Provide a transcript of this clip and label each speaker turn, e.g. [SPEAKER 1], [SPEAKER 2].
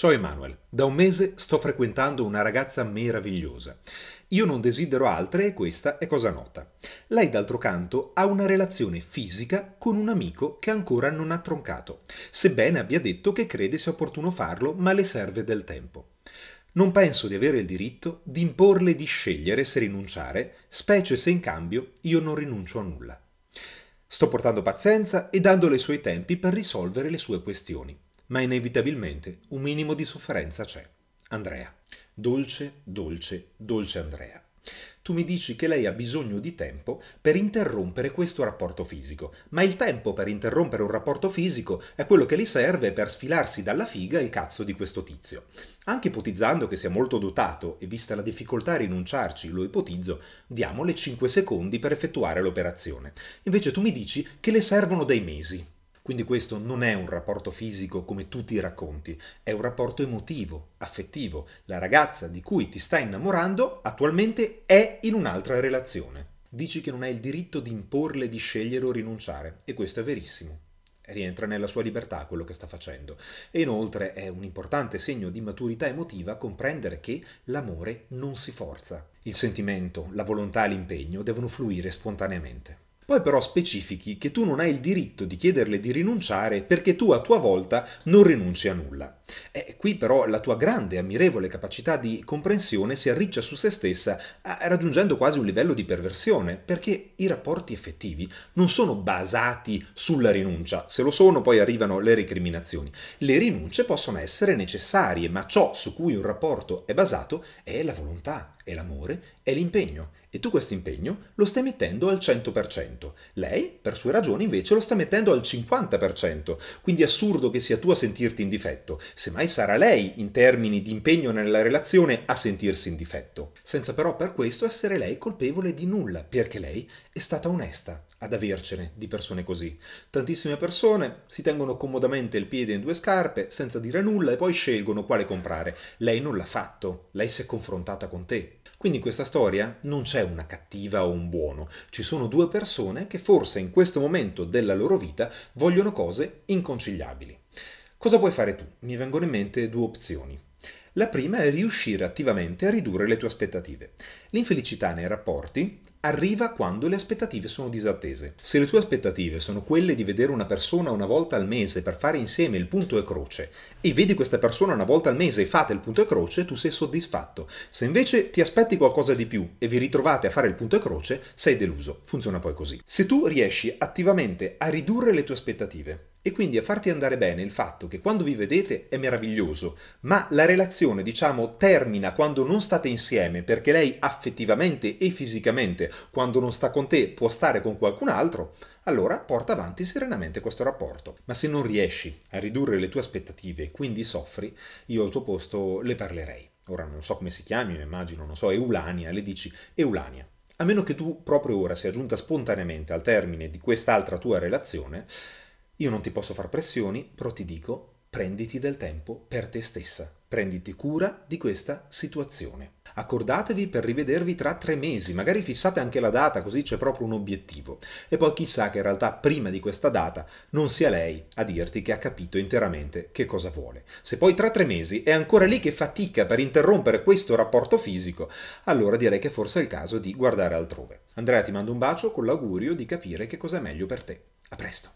[SPEAKER 1] Ciao Emanuele, da un mese sto frequentando una ragazza meravigliosa. Io non desidero altre e questa è cosa nota. Lei d'altro canto ha una relazione fisica con un amico che ancora non ha troncato, sebbene abbia detto che crede sia opportuno farlo ma le serve del tempo. Non penso di avere il diritto di imporle di scegliere se rinunciare, specie se in cambio io non rinuncio a nulla. Sto portando pazienza e dandole i suoi tempi per risolvere le sue questioni ma inevitabilmente un minimo di sofferenza c'è. Andrea. Dolce, dolce, dolce Andrea. Tu mi dici che lei ha bisogno di tempo per interrompere questo rapporto fisico, ma il tempo per interrompere un rapporto fisico è quello che le serve per sfilarsi dalla figa il cazzo di questo tizio. Anche ipotizzando che sia molto dotato e vista la difficoltà a rinunciarci, lo ipotizzo, diamole 5 secondi per effettuare l'operazione. Invece tu mi dici che le servono dei mesi. Quindi questo non è un rapporto fisico come tu ti racconti, è un rapporto emotivo, affettivo. La ragazza di cui ti stai innamorando attualmente è in un'altra relazione. Dici che non hai il diritto di imporle di scegliere o rinunciare, e questo è verissimo rientra nella sua libertà quello che sta facendo. E inoltre è un importante segno di maturità emotiva comprendere che l'amore non si forza. Il sentimento, la volontà e l'impegno devono fluire spontaneamente. Poi però specifichi che tu non hai il diritto di chiederle di rinunciare perché tu a tua volta non rinunci a nulla. E eh, qui però la tua grande e ammirevole capacità di comprensione si arriccia su se stessa, raggiungendo quasi un livello di perversione, perché i rapporti effettivi non sono basati sulla rinuncia, se lo sono poi arrivano le recriminazioni. Le rinunce possono essere necessarie, ma ciò su cui un rapporto è basato è la volontà, è l'amore, è l'impegno. E tu questo impegno lo stai mettendo al 100%. Lei, per sue ragioni, invece lo sta mettendo al 50%. Quindi è assurdo che sia tu a sentirti in difetto semmai sarà lei, in termini di impegno nella relazione, a sentirsi in difetto, senza però per questo essere lei colpevole di nulla, perché lei è stata onesta ad avercene di persone così. Tantissime persone si tengono comodamente il piede in due scarpe senza dire nulla e poi scelgono quale comprare. Lei non l'ha fatto, lei si è confrontata con te. Quindi in questa storia non c'è una cattiva o un buono, ci sono due persone che forse in questo momento della loro vita vogliono cose inconciliabili. Cosa puoi fare tu? Mi vengono in mente due opzioni. La prima è riuscire attivamente a ridurre le tue aspettative. L'infelicità nei rapporti arriva quando le aspettative sono disattese. Se le tue aspettative sono quelle di vedere una persona una volta al mese per fare insieme il punto e croce e vedi questa persona una volta al mese e fate il punto e croce, tu sei soddisfatto. Se invece ti aspetti qualcosa di più e vi ritrovate a fare il punto e croce, sei deluso. Funziona poi così. Se tu riesci attivamente a ridurre le tue aspettative, e quindi a farti andare bene il fatto che quando vi vedete è meraviglioso, ma la relazione, diciamo, termina quando non state insieme, perché lei affettivamente e fisicamente, quando non sta con te, può stare con qualcun altro, allora porta avanti serenamente questo rapporto. Ma se non riesci a ridurre le tue aspettative e quindi soffri, io al tuo posto le parlerei. Ora non so come si chiami, mi immagino, non so, Eulania, le dici Eulania. A meno che tu proprio ora sia giunta spontaneamente al termine di quest'altra tua relazione, io non ti posso far pressioni, però ti dico, prenditi del tempo per te stessa, prenditi cura di questa situazione. Accordatevi per rivedervi tra tre mesi, magari fissate anche la data così c'è proprio un obiettivo. E poi chissà che in realtà prima di questa data non sia lei a dirti che ha capito interamente che cosa vuole. Se poi tra tre mesi è ancora lì che fatica per interrompere questo rapporto fisico, allora direi che forse è il caso di guardare altrove. Andrea ti mando un bacio con l'augurio di capire che cosa è meglio per te. A presto!